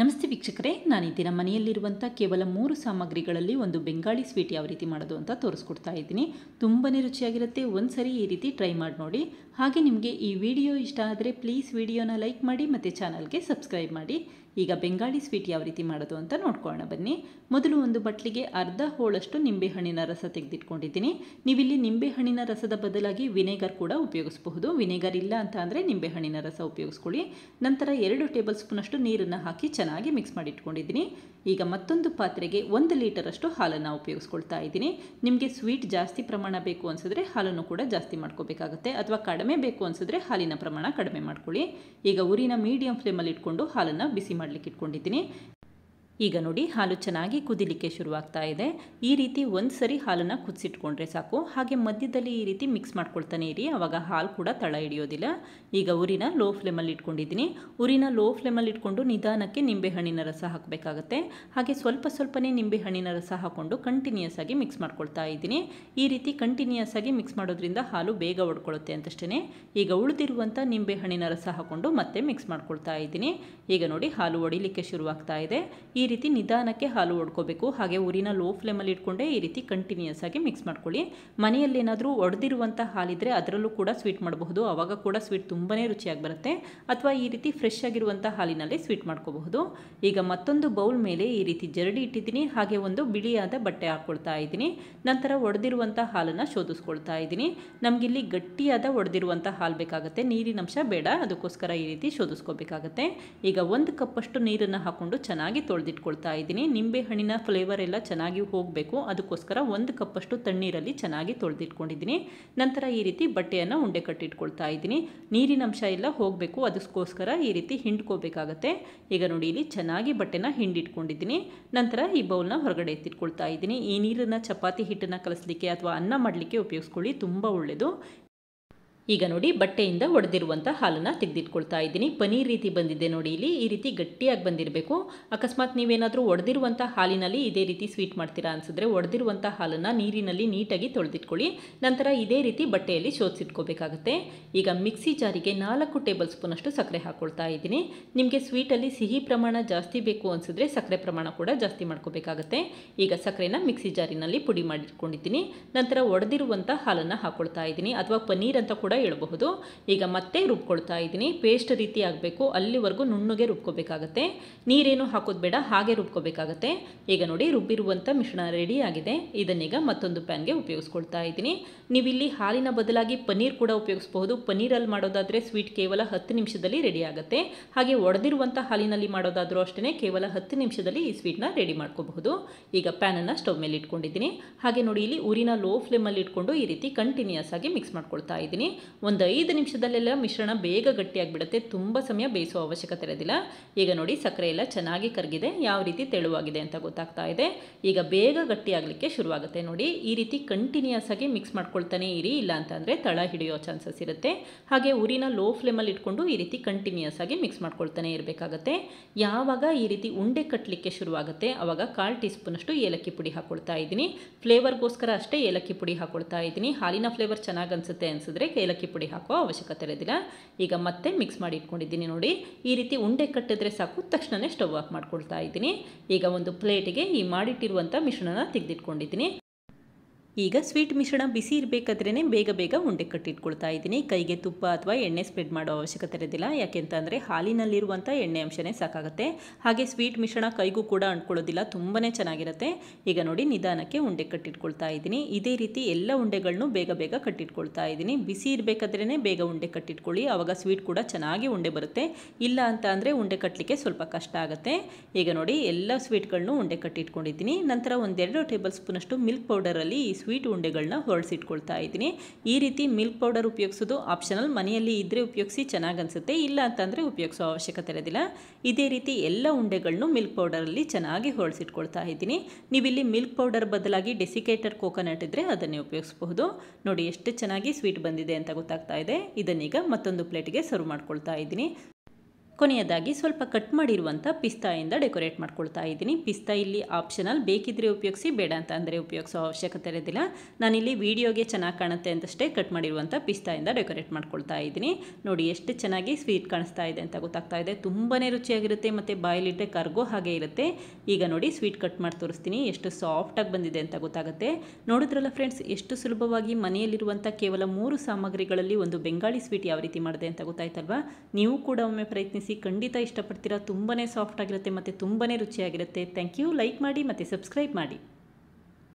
ನಮಸ್ತೆ ವೀಕ್ಷಕರೇ ನಾನು ನಾನಿದ್ದೀನ ಮನೆಯಲ್ಲಿರುವಂಥ ಕೇವಲ ಮೂರು ಸಾಮಗ್ರಿಗಳಲ್ಲಿ ಒಂದು ಬೆಂಗಾಳಿ ಸ್ವೀಟ್ ಯಾವ ರೀತಿ ಮಾಡೋದು ಅಂತ ತೋರಿಸ್ಕೊಡ್ತಾ ಇದ್ದೀನಿ ತುಂಬನೇ ರುಚಿಯಾಗಿರುತ್ತೆ ಒಂದು ಸರಿ ಈ ರೀತಿ ಟ್ರೈ ಮಾಡಿ ನೋಡಿ ಹಾಗೆ ನಿಮಗೆ ಈ ವಿಡಿಯೋ ಇಷ್ಟ ಆದರೆ ಪ್ಲೀಸ್ ವಿಡಿಯೋನ ಲೈಕ್ ಮಾಡಿ ಮತ್ತು ಚಾನಲ್ಗೆ ಸಬ್ಸ್ಕ್ರೈಬ್ ಮಾಡಿ ಈಗ ಬೆಂಗಾಳಿ ಸ್ವೀಟ್ ಯಾವ ರೀತಿ ಮಾಡೋದು ಅಂತ ನೋಡ್ಕೊಳ್ಳೋಣ ಬನ್ನಿ ಮೊದಲು ಒಂದು ಬಟ್ಲಿಗೆ ಅರ್ಧ ಹೋಳಷ್ಟು ನಿಂಬೆಹಣ್ಣಿನ ರಸ ತೆಗೆದಿಟ್ಕೊಂಡಿದ್ದೀನಿ ನೀವಿಲ್ಲಿ ನಿಂಬೆಹಣ್ಣಿನ ರಸದ ಬದಲಾಗಿ ವಿನೆಗರ್ ಕೂಡ ಉಪಯೋಗಿಸಬಹುದು ವಿನೆಗರ್ ಇಲ್ಲ ಅಂತ ಅಂದರೆ ನಿಂಬೆಹಣ್ಣಿನ ರಸ ಉಪಯೋಗಿಸ್ಕೊಳ್ಳಿ ನಂತರ ಎರಡು ಟೇಬಲ್ ಸ್ಪೂನಷ್ಟು ನೀರನ್ನು ಹಾಕಿ ಚೆನ್ನಾಗಿ ಮಿಕ್ಸ್ ಮಾಡಿ ಇಟ್ಕೊಂಡಿದ್ದೀನಿ ಈಗ ಮತ್ತೊಂದು ಪಾತ್ರೆಗೆ ಒಂದು ಲೀಟರಷ್ಟು ಹಾಲನ್ನು ಉಪಯೋಗಿಸ್ಕೊಳ್ತಾ ಇದ್ದೀನಿ ನಿಮಗೆ ಸ್ವೀಟ್ ಜಾಸ್ತಿ ಪ್ರಮಾಣ ಬೇಕು ಅನಿಸಿದ್ರೆ ಹಾಲನ್ನು ಕೂಡ ಜಾಸ್ತಿ ಮಾಡ್ಕೋಬೇಕಾಗುತ್ತೆ ಅಥವಾ ಕಡಿಮೆ ಬೇಕು ಅನಿಸಿದ್ರೆ ಹಾಲಿನ ಪ್ರಮಾಣ ಕಡಿಮೆ ಮಾಡ್ಕೊಳ್ಳಿ ಈಗ ಊರಿನ ಮೀಡಿಯಂ ಫ್ಲೇಮಲ್ಲಿ ಇಟ್ಕೊಂಡು ಹಾಲನ್ನು ಬಿಸಿ ಮಾಡಿ ಮಾಡಲಿಕ್ಕೆ ಇಟ್ಕೊಂಡಿದ್ದೀನಿ ಈಗ ನೋಡಿ ಹಾಲು ಚೆನ್ನಾಗಿ ಕುದಿಲಿಕ್ಕೆ ಶುರುವಾಗ್ತಾ ಇದೆ ಈ ರೀತಿ ಒಂದು ಸರಿ ಹಾಲನ್ನು ಕುದಿಸಿಟ್ಕೊಂಡ್ರೆ ಸಾಕು ಹಾಗೆ ಮಧ್ಯದಲ್ಲಿ ಈ ರೀತಿ ಮಿಕ್ಸ್ ಮಾಡ್ಕೊಳ್ತಾನೆ ಇರಿ ಆವಾಗ ಹಾಲು ಕೂಡ ತಳ ಹಿಡಿಯೋದಿಲ್ಲ ಈಗ ಉರಿನ ಲೋ ಫ್ಲೇಮಲ್ಲಿ ಇಟ್ಕೊಂಡಿದ್ದೀನಿ ಉರಿನ ಲೋ ಫ್ಲೇಮಲ್ಲಿ ಇಟ್ಕೊಂಡು ನಿಧಾನಕ್ಕೆ ನಿಂಬೆಹಣ್ಣಿನ ರಸ ಹಾಕಬೇಕಾಗತ್ತೆ ಹಾಗೆ ಸ್ವಲ್ಪ ಸ್ವಲ್ಪನೇ ನಿಂಬೆಹಣ್ಣಿನ ರಸ ಹಾಕ್ಕೊಂಡು ಕಂಟಿನ್ಯೂಸ್ ಆಗಿ ಮಿಕ್ಸ್ ಮಾಡ್ಕೊಳ್ತಾ ಇದ್ದೀನಿ ಈ ರೀತಿ ಕಂಟಿನ್ಯೂಸ್ ಆಗಿ ಮಿಕ್ಸ್ ಮಾಡೋದ್ರಿಂದ ಹಾಲು ಬೇಗ ಒಡ್ಕೊಳ್ಳುತ್ತೆ ಅಂತಷ್ಟೇ ಈಗ ಉಳಿದಿರುವಂಥ ನಿಂಬೆಹಣ್ಣಿನ ರಸ ಹಾಕ್ಕೊಂಡು ಮತ್ತೆ ಮಿಕ್ಸ್ ಮಾಡ್ಕೊಳ್ತಾ ಇದ್ದೀನಿ ಈಗ ನೋಡಿ ಹಾಲು ಒಡಿಲಿಕ್ಕೆ ಶುರುವಾಗ್ತಾ ಇದೆ ಈ ಈ ರೀತಿ ನಿಧಾನಕ್ಕೆ ಹಾಲು ಒಡ್ಕೋಬೇಕು ಹಾಗೆ ಊರಿನ ಲೋ ಫ್ಲೇಮಲ್ಲಿ ಇಟ್ಕೊಂಡೆ ಈ ರೀತಿ ಕಂಟಿನ್ಯೂಸ್ ಆಗಿ ಮಿಕ್ಸ್ ಮಾಡ್ಕೊಳ್ಳಿ ಮನೆಯಲ್ಲಿ ಏನಾದರೂ ಒಡೆದಿರುವಂಥ ಹಾಲಿದ್ರೆ ಅದರಲ್ಲೂ ಕೂಡ ಸ್ವೀಟ್ ಮಾಡಬಹುದು ಅವಾಗ ಕೂಡ ಸ್ವೀಟ್ ತುಂಬಾನೇ ರುಚಿಯಾಗಿ ಬರುತ್ತೆ ಅಥವಾ ಈ ರೀತಿ ಫ್ರೆಶ್ ಆಗಿರುವಂಥ ಹಾಲಿನಲ್ಲಿ ಸ್ವೀಟ್ ಮಾಡ್ಕೋಬಹುದು ಈಗ ಮತ್ತೊಂದು ಬೌಲ್ ಮೇಲೆ ಈ ರೀತಿ ಜರಡಿ ಇಟ್ಟಿದ್ದೀನಿ ಹಾಗೆ ಒಂದು ಬಿಳಿಯಾದ ಬಟ್ಟೆ ಹಾಕೊಳ್ತಾ ಇದ್ದೀನಿ ನಂತರ ಒಡೆದಿರುವಂಥ ಹಾಲನ್ನು ಶೋಧಿಸ್ಕೊಳ್ತಾ ಇದ್ದೀನಿ ನಮಗಿಲ್ಲಿ ಗಟ್ಟಿಯಾದ ಒಡೆದಿರುವಂಥ ಹಾಲು ಬೇಕಾಗುತ್ತೆ ಅಂಶ ಬೇಡ ಅದಕ್ಕೋಸ್ಕರ ಈ ರೀತಿ ಶೋಧಿಸ್ಕೋಬೇಕಾಗತ್ತೆ ಈಗ ಒಂದು ಕಪ್ಪಷ್ಟು ನೀರನ್ನು ಹಾಕೊಂಡು ಚೆನ್ನಾಗಿ ತೊಳೆದಿಟ್ಟು ಇಟ್ಕೊಳ್ತಾ ಇದ್ದೀನಿ ಹಣ್ಣಿನ ಫ್ಲೇವರ್ ಎಲ್ಲ ಚೆನ್ನಾಗಿ ಹೋಗಬೇಕು ಅದಕ್ಕೋಸ್ಕರ ಒಂದು ಕಪ್ಪಷ್ಟು ತಣ್ಣೀರಲ್ಲಿ ಚೆನ್ನಾಗಿ ತೊಳೆದಿಟ್ಕೊಂಡಿದ್ದೀನಿ ನಂತರ ಈ ರೀತಿ ಬಟ್ಟೆಯನ್ನು ಉಂಡೆ ಕಟ್ಟಿಟ್ಕೊಳ್ತಾ ಇದ್ದೀನಿ ನೀರಿನ ಅಂಶ ಎಲ್ಲ ಹೋಗಬೇಕು ಅದಕ್ಕೋಸ್ಕರ ಈ ರೀತಿ ಹಿಂಡ್ಕೋಬೇಕಾಗತ್ತೆ ಈಗ ನೋಡಿ ಇಲ್ಲಿ ಚೆನ್ನಾಗಿ ಬಟ್ಟೆನ ಹಿಂಡಿಟ್ಕೊಂಡಿದ್ದೀನಿ ನಂತರ ಈ ಬೌಲ್ನ ಹೊರಗಡೆ ಎತ್ತಿಟ್ಕೊಳ್ತಾ ಇದ್ದೀನಿ ಈ ನೀರನ್ನು ಚಪಾತಿ ಹಿಟ್ಟನ್ನು ಕಲಿಸ್ಲಿಕ್ಕೆ ಅಥವಾ ಅನ್ನ ಮಾಡಲಿಕ್ಕೆ ಉಪಯೋಗಿಸ್ಕೊಳ್ಳಿ ತುಂಬ ಒಳ್ಳೆಯದು ಈಗ ನೋಡಿ ಬಟ್ಟೆಯಿಂದ ಒಡೆದಿರುವಂಥ ಹಾಲನ್ನು ತೆಗೆದಿಟ್ಕೊಳ್ತಾ ಇದ್ದೀನಿ ಪನೀರ್ ರೀತಿ ಬಂದಿದೆ ನೋಡಿ ಇಲ್ಲಿ ಈ ರೀತಿ ಗಟ್ಟಿಯಾಗಿ ಬಂದಿರಬೇಕು ಅಕಸ್ಮಾತ್ ನೀವೇನಾದರೂ ಒಡೆದಿರುವಂಥ ಹಾಲಿನಲ್ಲಿ ಇದೇ ರೀತಿ ಸ್ವೀಟ್ ಮಾಡ್ತೀರಾ ಅನಿಸಿದ್ರೆ ಒಡೆದಿರುವಂಥ ಹಾಲನ್ನು ನೀರಿನಲ್ಲಿ ನೀಟಾಗಿ ತೊಳೆದಿಟ್ಕೊಳ್ಳಿ ನಂತರ ಇದೇ ರೀತಿ ಬಟ್ಟೆಯಲ್ಲಿ ಶೋಧಿಸಿಟ್ಕೋಬೇಕಾಗುತ್ತೆ ಈಗ ಮಿಕ್ಸಿ ಜಾರಿಗೆ ನಾಲ್ಕು ಟೇಬಲ್ ಸ್ಪೂನಷ್ಟು ಸಕ್ಕರೆ ಹಾಕ್ಕೊಳ್ತಾ ಇದ್ದೀನಿ ನಿಮಗೆ ಸ್ವೀಟಲ್ಲಿ ಸಿಹಿ ಪ್ರಮಾಣ ಜಾಸ್ತಿ ಬೇಕು ಅನಿಸಿದ್ರೆ ಸಕ್ಕರೆ ಪ್ರಮಾಣ ಕೂಡ ಜಾಸ್ತಿ ಮಾಡ್ಕೋಬೇಕಾಗತ್ತೆ ಈಗ ಸಕ್ಕರೆನ ಮಿಕ್ಸಿ ಜಾರಿನಲ್ಲಿ ಪುಡಿ ಮಾಡಿಟ್ಕೊಂಡಿದ್ದೀನಿ ನಂತರ ಒಡೆದಿರುವಂಥ ಹಾಲನ್ನು ಹಾಕ್ಕೊಳ್ತಾ ಇದ್ದೀನಿ ಅಥವಾ ಪನ್ನೀರ್ ಅಂತ ಕೂಡ ಹೇಳಬಹುದು ಈಗ ಮತ್ತೆ ರುಬ್ಕೊಳ್ತಾ ಇದ್ದೀನಿ ಪೇಸ್ಟ್ ರೀತಿ ಆಗಬೇಕು ಅಲ್ಲಿವರೆಗೂ ನುಣ್ಣಗೆ ರುಬ್ಕೋಬೇಕಾಗತ್ತೆ ನೀರೇನು ಹಾಕೋದು ಬೇಡ ಹಾಗೆ ರುಬ್ಕೋಬೇಕಾಗತ್ತೆ ಈಗ ನೋಡಿ ರುಬ್ಬಿರುವಂಥ ಮಿಶ್ರಣ ರೆಡಿ ಆಗಿದೆ ಇದನ್ನೀಗ ಮತ್ತೊಂದು ಪ್ಯಾನ್ಗೆ ಉಪಯೋಗಿಸ್ಕೊಳ್ತಾ ಇದ್ದೀನಿ ನೀವಿಲ್ಲಿ ಹಾಲಿನ ಬದಲಾಗಿ ಪನ್ನೀರ್ ಕೂಡ ಉಪಯೋಗಿಸಬಹುದು ಪನ್ನೀರಲ್ಲಿ ಮಾಡೋದಾದರೆ ಸ್ವೀಟ್ ಕೇವಲ ಹತ್ತು ನಿಮಿಷದಲ್ಲಿ ರೆಡಿ ಆಗುತ್ತೆ ಹಾಗೆ ಒಡೆದಿರುವಂಥ ಹಾಲಿನಲ್ಲಿ ಮಾಡೋದಾದರೂ ಅಷ್ಟೇ ಕೇವಲ ಹತ್ತು ನಿಮಿಷದಲ್ಲಿ ಈ ಸ್ವೀಟ್ನ ರೆಡಿ ಮಾಡ್ಕೋಬಹುದು ಈಗ ಪ್ಯಾನನ್ನು ಸ್ಟವ್ ಮೇಲೆ ಇಟ್ಕೊಂಡಿದ್ದೀನಿ ಹಾಗೆ ನೋಡಿ ಇಲ್ಲಿ ಊರಿನ ಲೋ ಫ್ಲೇಮಲ್ಲಿ ಇಟ್ಕೊಂಡು ಈ ರೀತಿ ಕಂಟಿನ್ಯೂಸ್ ಆಗಿ ಮಿಕ್ಸ್ ಮಾಡ್ಕೊಳ್ತಾ ಇದ್ದೀನಿ ಒಂದು ಐದು ನಿಮಿಷದಲ್ಲೆಲ್ಲ ಮಿಶ್ರಣ ಬೇಗ ಬಿಡುತ್ತೆ ತುಂಬ ಸಮಯ ಬೇಯಿಸೋ ಅವಶ್ಯಕತೆ ಇರೋದಿಲ್ಲ ಈಗ ನೋಡಿ ಸಕ್ಕರೆ ಎಲ್ಲ ಚೆನ್ನಾಗಿ ಕರಗಿದೆ ಯಾವ ರೀತಿ ತೆಳುವಾಗಿದೆ ಅಂತ ಗೊತ್ತಾಗ್ತಾ ಇದೆ ಈಗ ಬೇಗ ಗಟ್ಟಿಯಾಗಲಿಕ್ಕೆ ಶುರುವಾಗುತ್ತೆ ನೋಡಿ ಈ ರೀತಿ ಕಂಟಿನ್ಯೂಸ್ ಆಗಿ ಮಿಕ್ಸ್ ಮಾಡ್ಕೊಳ್ತಾನೆ ಇರಿ ಇಲ್ಲ ಅಂತಂದರೆ ತಳ ಹಿಡಿಯೋ ಚಾನ್ಸಸ್ ಇರುತ್ತೆ ಹಾಗೆ ಉರಿನ ಲೋ ಫ್ಲೇಮಲ್ಲಿ ಇಟ್ಕೊಂಡು ಈ ರೀತಿ ಕಂಟಿನ್ಯೂಸ್ ಆಗಿ ಮಿಕ್ಸ್ ಮಾಡ್ಕೊಳ್ತಾನೆ ಇರಬೇಕಾಗತ್ತೆ ಯಾವಾಗ ಈ ರೀತಿ ಉಂಡೆ ಕಟ್ಟಲಿಕ್ಕೆ ಶುರುವಾಗುತ್ತೆ ಅವಾಗ ಕಾಲು ಟೀ ಸ್ಪೂನಷ್ಟು ಏಲಕ್ಕಿ ಪುಡಿ ಹಾಕ್ಕೊಳ್ತಾ ಇದ್ದೀನಿ ಫ್ಲೇವರ್ಗೋಸ್ಕರ ಅಷ್ಟೇ ಏಲಕ್ಕಿ ಪುಡಿ ಹಾಕ್ಕೊಳ್ತಾ ಇದ್ದೀನಿ ಹಾಲಿನ ಫ್ಲೇವರ್ ಚೆನ್ನಾಗಿ ಅನ್ಸುತ್ತೆ ಅನಿಸಿದ್ರೆ ಏಲಕ್ಕಿ ಏಲಕ್ಕಿ ಪುಡಿ ಹಾಕೋ ಅವಶ್ಯಕತೆ ಇರೋದಿಲ್ಲ ಈಗ ಮತ್ತೆ ಮಿಕ್ಸ್ ಮಾಡಿ ಇಟ್ಕೊಂಡಿದ್ದೀನಿ ನೋಡಿ ಈ ರೀತಿ ಉಂಡೆ ಕಟ್ಟಿದ್ರೆ ಸಾಕು ತಕ್ಷಣವೇ ಸ್ಟವ್ ಆಫ್ ಮಾಡ್ಕೊಳ್ತಾ ಇದ್ದೀನಿ ಈಗ ಒಂದು ಪ್ಲೇಟಿಗೆ ಈ ಮಾಡಿಟ್ಟಿರುವಂಥ ಮಿಶ್ರಣನ ತೆಗೆದಿಟ್ಕೊಂಡಿದ್ದೀನಿ ಈಗ ಸ್ವೀಟ್ ಮಿಶ್ರಣ ಬಿಸಿ ಇರಬೇಕಾದ್ರೇ ಬೇಗ ಬೇಗ ಉಂಡೆ ಕಟ್ಟಿಟ್ಕೊಳ್ತಾ ಇದ್ದೀನಿ ಕೈಗೆ ತುಪ್ಪ ಅಥವಾ ಎಣ್ಣೆ ಸ್ಪ್ರೆಡ್ ಮಾಡೋ ಅವಶ್ಯಕತೆ ಇರೋದಿಲ್ಲ ಯಾಕೆಂತಂದರೆ ಹಾಲಿನಲ್ಲಿರುವಂಥ ಎಣ್ಣೆ ಅಂಶನೇ ಸಾಕಾಗುತ್ತೆ ಹಾಗೆ ಸ್ವೀಟ್ ಮಿಶ್ರಣ ಕೈಗೂ ಕೂಡ ಅಂಟ್ಕೊಳ್ಳೋದಿಲ್ಲ ತುಂಬಾ ಚೆನ್ನಾಗಿರುತ್ತೆ ಈಗ ನೋಡಿ ನಿಧಾನಕ್ಕೆ ಉಂಡೆ ಕಟ್ಟಿಟ್ಕೊಳ್ತಾ ಇದ್ದೀನಿ ಇದೇ ರೀತಿ ಎಲ್ಲ ಉಂಡೆಗಳನ್ನೂ ಬೇಗ ಬೇಗ ಕಟ್ಟಿಟ್ಕೊಳ್ತಾ ಇದ್ದೀನಿ ಬಿಸಿ ಇರಬೇಕಾದ್ರೇ ಬೇಗ ಉಂಡೆ ಕಟ್ಟಿಟ್ಕೊಳ್ಳಿ ಆವಾಗ ಸ್ವೀಟ್ ಕೂಡ ಚೆನ್ನಾಗಿ ಉಂಡೆ ಬರುತ್ತೆ ಇಲ್ಲ ಅಂತ ಅಂದರೆ ಉಂಡೆ ಕಟ್ಟಲಿಕ್ಕೆ ಸ್ವಲ್ಪ ಕಷ್ಟ ಆಗುತ್ತೆ ಈಗ ನೋಡಿ ಎಲ್ಲ ಸ್ವೀಟ್ಗಳನ್ನೂ ಉಂಡೆ ಕಟ್ಟಿಟ್ಕೊಂಡಿದ್ದೀನಿ ನಂತರ ಒಂದೆರಡು ಟೇಬಲ್ ಸ್ಪೂನಷ್ಟು ಮಿಲ್ಕ್ ಪೌಡರಲ್ಲಿ ಈ ಸ್ವೀಟ್ ಉಂಡೆಗಳನ್ನ ಹೊರಡಿಸಿಟ್ಕೊಳ್ತಾ ಇದ್ದೀನಿ ಈ ರೀತಿ ಮಿಲ್ಕ್ ಪೌಡರ್ ಉಪಯೋಗಿಸೋದು ಆಪ್ಷನಲ್ ಮನೆಯಲ್ಲಿ ಇದ್ದರೆ ಉಪಯೋಗಿಸಿ ಚೆನ್ನಾಗಿ ಅನಿಸುತ್ತೆ ಇಲ್ಲ ಅಂತಂದರೆ ಉಪಯೋಗಿಸೋ ಅವಶ್ಯಕತೆ ಇರೋದಿಲ್ಲ ಇದೇ ರೀತಿ ಎಲ್ಲ ಉಂಡೆಗಳನ್ನು ಮಿಲ್ಕ್ ಪೌಡರಲ್ಲಿ ಚೆನ್ನಾಗಿ ಹೊರಡಿಸಿಟ್ಕೊಳ್ತಾ ಇದ್ದೀನಿ ನೀವಿಲ್ಲಿ ಮಿಲ್ಕ್ ಪೌಡರ್ ಬದಲಾಗಿ ಡೆಸಿಕೇಟರ್ ಕೋಕೋನಟ್ ಇದ್ದರೆ ಅದನ್ನೇ ಉಪಯೋಗಿಸಬಹುದು ನೋಡಿ ಎಷ್ಟು ಚೆನ್ನಾಗಿ ಸ್ವೀಟ್ ಬಂದಿದೆ ಅಂತ ಗೊತ್ತಾಗ್ತಾ ಇದೆ ಇದನ್ನೀಗ ಮತ್ತೊಂದು ಪ್ಲೇಟಿಗೆ ಸರ್ವ್ ಮಾಡ್ಕೊಳ್ತಾ ಇದ್ದೀನಿ ಕೊನೆಯದಾಗಿ ಸ್ವಲ್ಪ ಕಟ್ ಮಾಡಿರುವಂಥ ಪಿಸ್ತಾಯಿಂದ ಡೆಕೋರೇಟ್ ಮಾಡ್ಕೊಳ್ತಾ ಇದ್ದೀನಿ ಪಿಸ್ತಾ ಇಲ್ಲಿ ಆಪ್ಷನಲ್ ಬೇಕಿದ್ರೆ ಉಪಯೋಗಿಸಿ ಬೇಡ ಅಂತ ಅಂದರೆ ಉಪಯೋಗಿಸೋ ಅವಶ್ಯಕತೆ ಇರೋದಿಲ್ಲ ನಾನಿಲ್ಲಿ ವೀಡಿಯೋಗೆ ಚೆನ್ನಾಗಿ ಕಾಣುತ್ತೆ ಅಂತಷ್ಟೇ ಕಟ್ ಮಾಡಿರುವಂಥ ಪಿಸ್ತಾಯಿಂದ ಡೆಕೋರೇಟ್ ಮಾಡ್ಕೊಳ್ತಾ ಇದ್ದೀನಿ ನೋಡಿ ಎಷ್ಟು ಚೆನ್ನಾಗಿ ಸ್ವೀಟ್ ಕಾಣಿಸ್ತಾ ಇದೆ ಅಂತ ಗೊತ್ತಾಗ್ತಾ ಇದೆ ತುಂಬಾ ರುಚಿಯಾಗಿರುತ್ತೆ ಮತ್ತು ಬಾಯಲಿಟ್ಟರೆ ಕರ್ಗೋ ಹಾಗೆ ಇರುತ್ತೆ ಈಗ ನೋಡಿ ಸ್ವೀಟ್ ಕಟ್ ಮಾಡಿ ತೋರಿಸ್ತೀನಿ ಎಷ್ಟು ಸಾಫ್ಟಾಗಿ ಬಂದಿದೆ ಅಂತ ಗೊತ್ತಾಗುತ್ತೆ ನೋಡಿದ್ರಲ್ಲ ಫ್ರೆಂಡ್ಸ್ ಎಷ್ಟು ಸುಲಭವಾಗಿ ಮನೆಯಲ್ಲಿರುವಂಥ ಕೇವಲ ಮೂರು ಸಾಮಗ್ರಿಗಳಲ್ಲಿ ಒಂದು ಬೆಂಗಾಳಿ ಸ್ವೀಟ್ ಯಾವ ರೀತಿ ಮಾಡಿದೆ ಅಂತ ಗೊತ್ತಾಯ್ತಲ್ವಾ ನೀವು ಕೂಡ ಒಮ್ಮೆ ಪ್ರಯತ್ನಿಸಿ ಪ್ರಯತ್ನಿಸಿ ಖಂಡಿತ ಇಷ್ಟಪಡ್ತೀರಾ ಸಾಫ್ಟ್ ಆಗಿರುತ್ತೆ ಮತ್ತು ತುಂಬಾ ರುಚಿಯಾಗಿರುತ್ತೆ ಥ್ಯಾಂಕ್ ಯು ಲೈಕ್ ಮಾಡಿ ಮತ್ತು ಸಬ್ಸ್ಕ್ರೈಬ್ ಮಾಡಿ